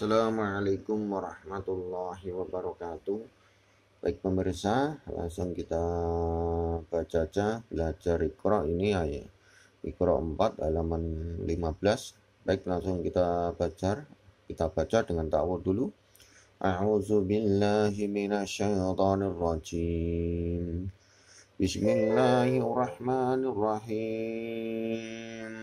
Assalamualaikum warahmatullahi wabarakatuh. Baik pemirsa, langsung kita baca aja belajar Iqra ini ya. ya. Iqra 4 halaman 15. Baik, langsung kita baca. Kita baca dengan ta'awud dulu. A'udzu billahi minasyaitonir rajim. Bismillahirrahmanirrahim.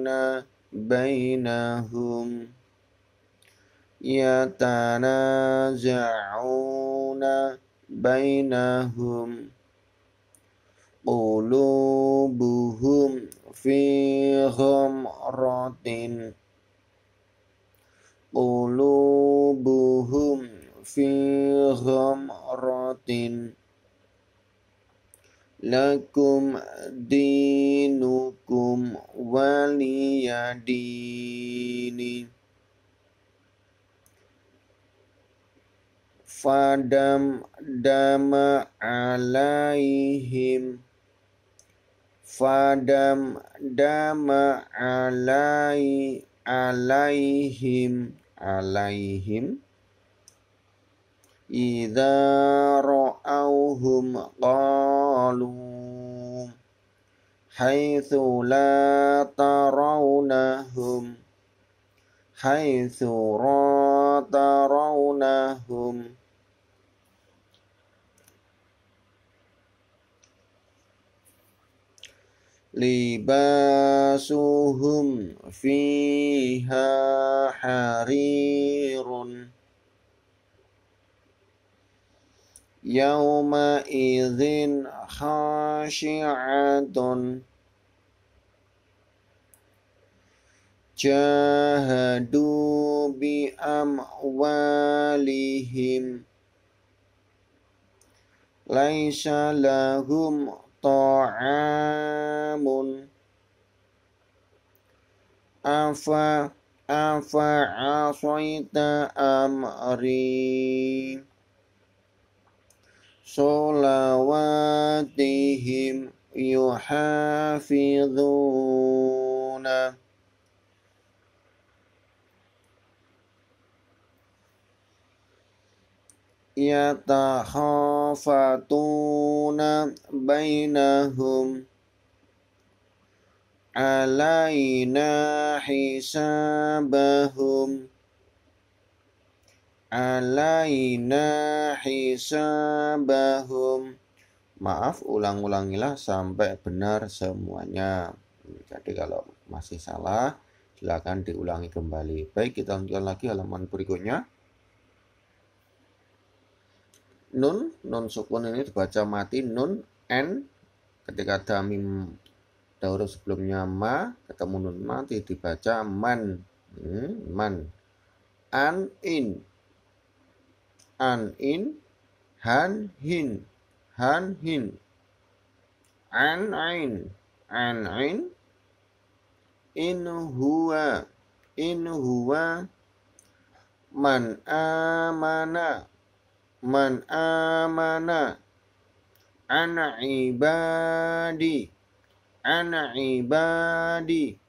يتنازعون بينهم يتنازعون بينهم قلوبهم في غمرة قلوبهم في غمرة lakum dinukum waliyadini fadam dama alaihim fadam dama alai alaihim alaihim إذا رأوهم قالوا حيث لا ترونهم حيث لا ترونهم لباسهم فيها حرير يومئذ خاشعة جاهدوا بأموالهم ليس لهم طعام أفعصيت أمري صلواتهم يحافظون يتخافتون بينهم علينا حسابهم alaina hisabahum maaf ulang-ulangilah sampai benar semuanya jadi kalau masih salah silakan diulangi kembali baik kita lanjutkan lagi halaman berikutnya nun nun sukun ini dibaca mati nun n ketika ada mim dahulu sebelumnya ma ketemu nun mati dibaca man hmm, man an in an in han hin han hin an ain an ain in huwa in huwa man amana man amana an ibadi an ibadi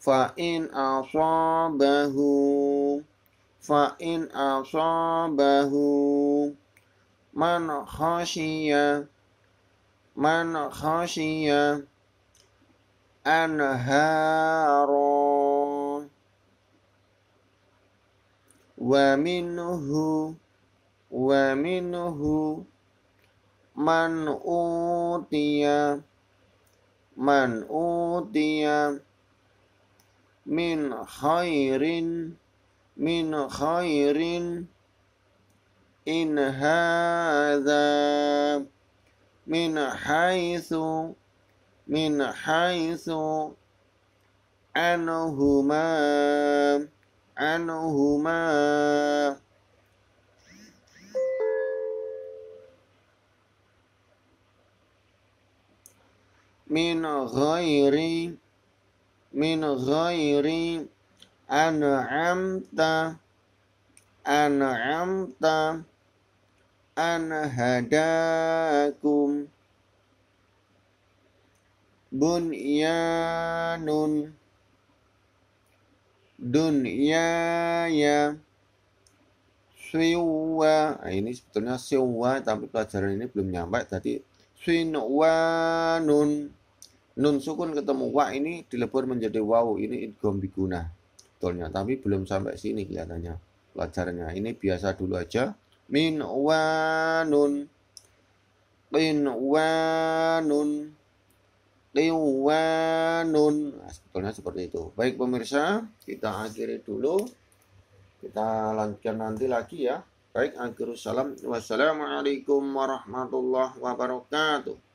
fa'in asabahu fa'in asabahu man khashiya man khashiya anharo wa minhu wa minhu man utiya man utiya من خير من خير إن هذا من حيث من حيث عنهما عنهما من غير min ghairi an'amta an'amta an hadakum bunyanun dunyaya siwa nah, ini sebetulnya siwa tapi pelajaran ini belum nyampe tadi sinwanun nun sukun ketemu wa ini dilebur menjadi wau ini idgham biguna betulnya tapi belum sampai sini kelihatannya pelajarannya ini biasa dulu aja min wa nun min wa nun wa nun. nah, sebetulnya seperti itu baik pemirsa kita akhiri dulu kita lanjutkan nanti lagi ya baik akhirus salam wassalamualaikum warahmatullahi wabarakatuh